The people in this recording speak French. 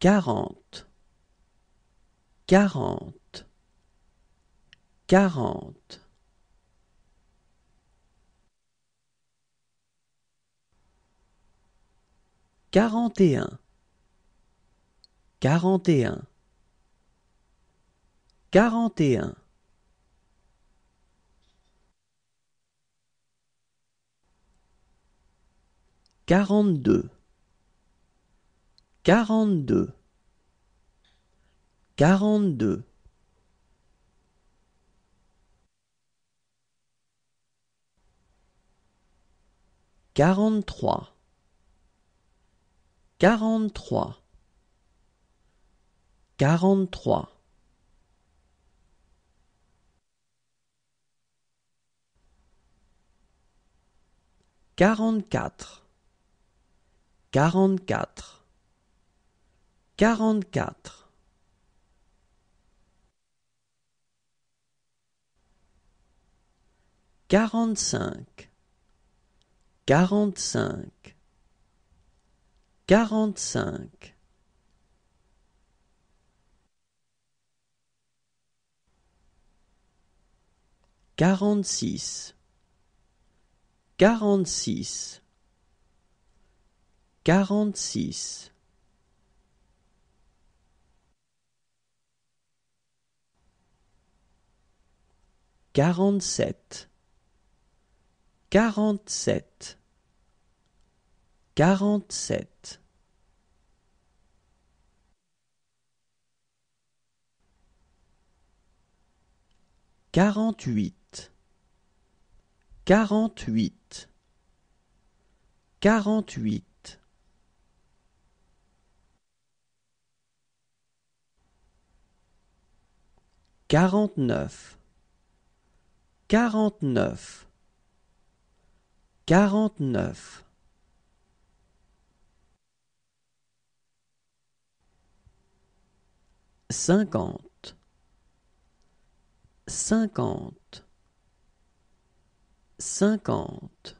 quarante quarante quarante quarante et un quarante et un quarante et un quarante-deux Quarante-deux. Quarante-deux. Quarante-trois. Quarante-trois. Quarante-trois. Quarante-quatre. Quarante-quatre. Quarante-quatre. Quarante-cinq. Quarante-cinq. Quarante-cinq. Quarante-six. Quarante-six. Quarante-six. quarante-sept quarante-sept quarante-sept quarante-huit quarante-huit quarante-huit quarante-neuf quarante-neuf, quarante-neuf. cinquante, cinquante, cinquante.